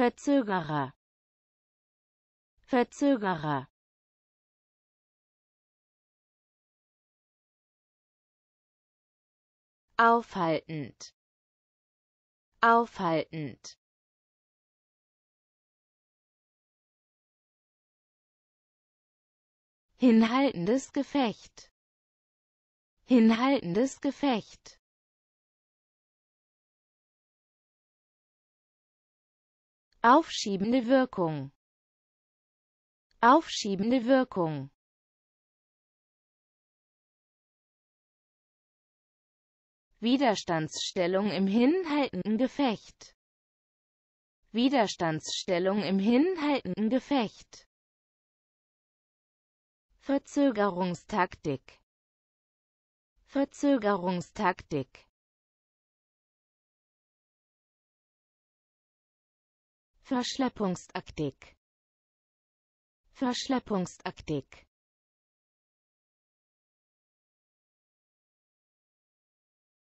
Verzögerer. Verzögerer. aufhaltend aufhaltend hinhaltendes Gefecht hinhaltendes Gefecht Aufschiebende Wirkung. Aufschiebende Wirkung. Widerstandsstellung im hinhaltenden Gefecht. Widerstandsstellung im hinhaltenden Gefecht. Verzögerungstaktik. Verzögerungstaktik. Verschleppungstaktik Verschleppungstaktik